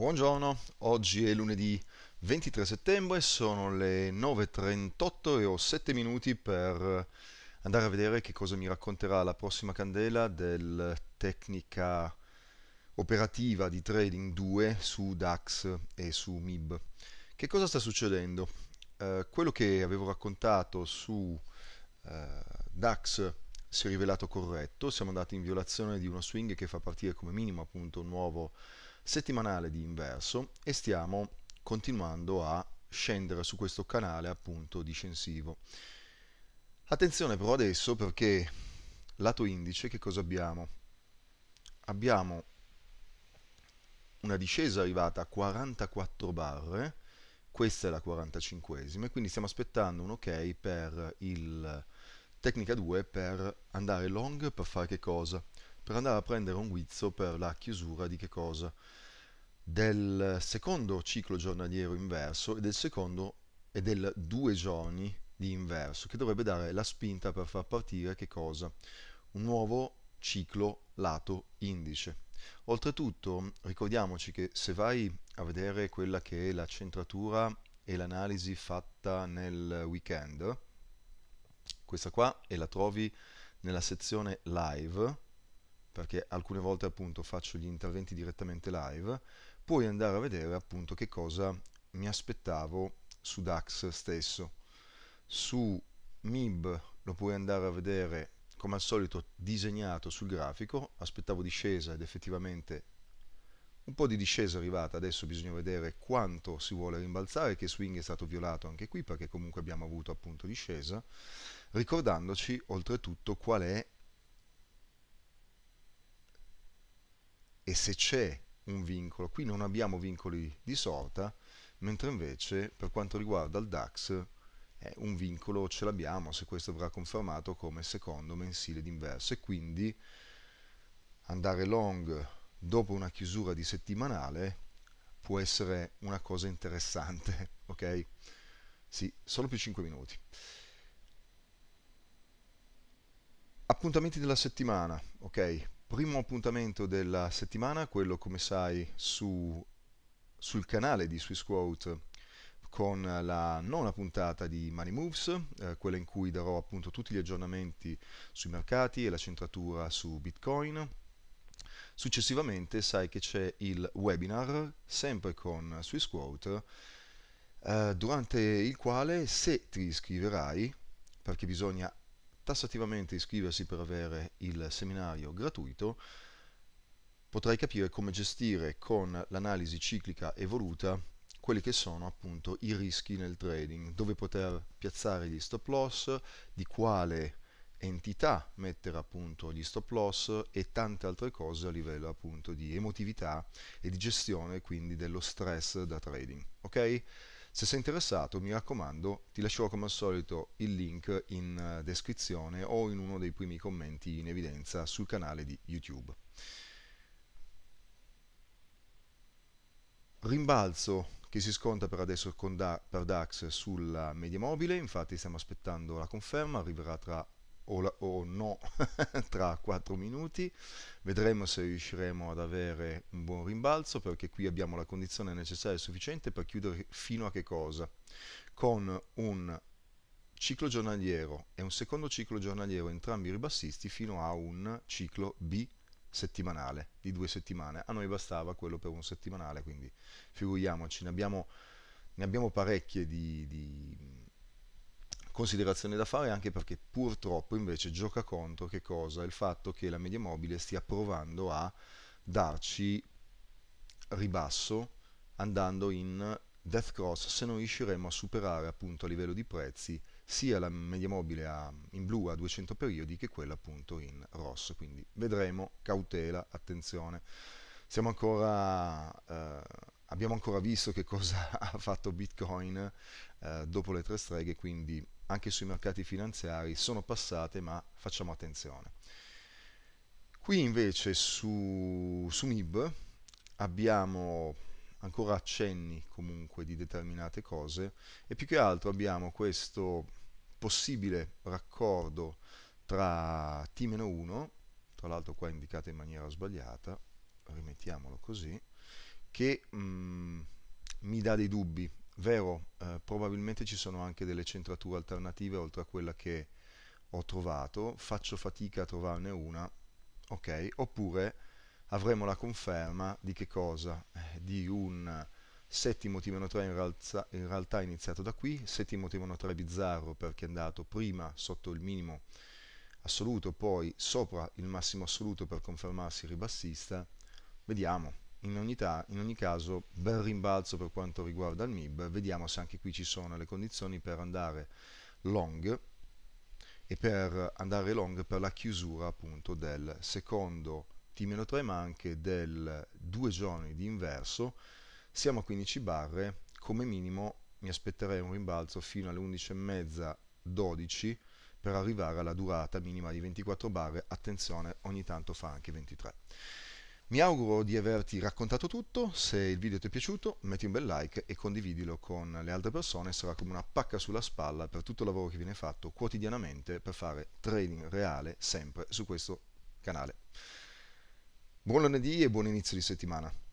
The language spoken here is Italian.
Buongiorno, oggi è lunedì 23 settembre, sono le 9.38 e ho 7 minuti per andare a vedere che cosa mi racconterà la prossima candela del tecnica operativa di trading 2 su DAX e su MIB. Che cosa sta succedendo? Eh, quello che avevo raccontato su eh, DAX si è rivelato corretto, siamo andati in violazione di uno swing che fa partire come minimo appunto un nuovo settimanale di inverso e stiamo continuando a scendere su questo canale appunto discensivo. Attenzione però adesso perché lato indice che cosa abbiamo? Abbiamo una discesa arrivata a 44 barre, questa è la 45esima, e quindi stiamo aspettando un ok per il tecnica 2 per andare long per fare che cosa? per andare a prendere un guizzo per la chiusura di che cosa? Del secondo ciclo giornaliero inverso e del secondo e del due giorni di inverso, che dovrebbe dare la spinta per far partire che cosa? Un nuovo ciclo lato indice. Oltretutto ricordiamoci che se vai a vedere quella che è la centratura e l'analisi fatta nel weekend, questa qua e la trovi nella sezione live perché alcune volte appunto faccio gli interventi direttamente live, puoi andare a vedere appunto che cosa mi aspettavo su DAX stesso. Su MIB lo puoi andare a vedere come al solito disegnato sul grafico, aspettavo discesa ed effettivamente un po' di discesa è arrivata, adesso bisogna vedere quanto si vuole rimbalzare, che swing è stato violato anche qui perché comunque abbiamo avuto appunto discesa, ricordandoci oltretutto qual è e se c'è un vincolo, qui non abbiamo vincoli di sorta, mentre invece per quanto riguarda il DAX eh, un vincolo ce l'abbiamo se questo verrà confermato come secondo mensile d'inverso e quindi andare long dopo una chiusura di settimanale può essere una cosa interessante, ok? Sì, solo più 5 minuti. Appuntamenti della settimana, ok? Primo appuntamento della settimana, quello come sai su, sul canale di SwissQuote con la nona puntata di Money Moves, eh, quella in cui darò appunto tutti gli aggiornamenti sui mercati e la centratura su Bitcoin. Successivamente sai che c'è il webinar, sempre con SwissQuote, eh, durante il quale se ti iscriverai, perché bisogna tassativamente iscriversi per avere il seminario gratuito, potrai capire come gestire con l'analisi ciclica evoluta quelli che sono appunto i rischi nel trading, dove poter piazzare gli stop loss, di quale entità mettere appunto gli stop loss e tante altre cose a livello appunto di emotività e di gestione quindi dello stress da trading. Ok? Se sei interessato, mi raccomando, ti lascio come al solito il link in eh, descrizione o in uno dei primi commenti in evidenza sul canale di YouTube. Rimbalzo che si sconta per adesso con da per DAX sulla media mobile, infatti stiamo aspettando la conferma, arriverà tra o, la, o no tra 4 minuti. Vedremo se riusciremo ad avere un buon rimbalzo perché qui abbiamo la condizione necessaria e sufficiente per chiudere fino a che cosa? Con un ciclo giornaliero e un secondo ciclo giornaliero entrambi ribassisti fino a un ciclo B settimanale di due settimane. A noi bastava quello per un settimanale, quindi figuriamoci, ne abbiamo, ne abbiamo parecchie di, di considerazione da fare anche perché purtroppo invece gioca contro che cosa? Il fatto che la media mobile stia provando a darci ribasso andando in death cross se non riusciremo a superare appunto a livello di prezzi sia la media mobile a, in blu a 200 periodi che quella appunto in rosso quindi vedremo cautela attenzione siamo ancora eh, abbiamo ancora visto che cosa ha fatto bitcoin eh, dopo le tre streghe quindi anche sui mercati finanziari sono passate, ma facciamo attenzione. Qui invece su, su MIB abbiamo ancora accenni comunque di determinate cose e più che altro abbiamo questo possibile raccordo tra T-1, tra l'altro qua indicato in maniera sbagliata, rimettiamolo così, che mh, mm, mi dà dei dubbi Vero, eh, probabilmente ci sono anche delle centrature alternative oltre a quella che ho trovato, faccio fatica a trovarne una, ok, oppure avremo la conferma di che cosa? Eh, di un settimo timone 3 in, in realtà iniziato da qui, settimo timone 3 bizzarro perché è andato prima sotto il minimo assoluto, poi sopra il massimo assoluto per confermarsi ribassista, vediamo in ogni, in ogni, caso bel rimbalzo per quanto riguarda il MIB, vediamo se anche qui ci sono le condizioni per andare long e per andare long per la chiusura appunto del secondo T-3 ma anche del due giorni di inverso, siamo a 15 barre, come minimo mi aspetterei un rimbalzo fino alle 11.30 12 per arrivare alla durata minima di 24 barre, attenzione ogni tanto fa anche 23. Mi auguro di averti raccontato tutto, se il video ti è piaciuto metti un bel like e condividilo con le altre persone, sarà come una pacca sulla spalla per tutto il lavoro che viene fatto quotidianamente per fare trading reale sempre su questo canale. Buon lunedì e buon inizio di settimana.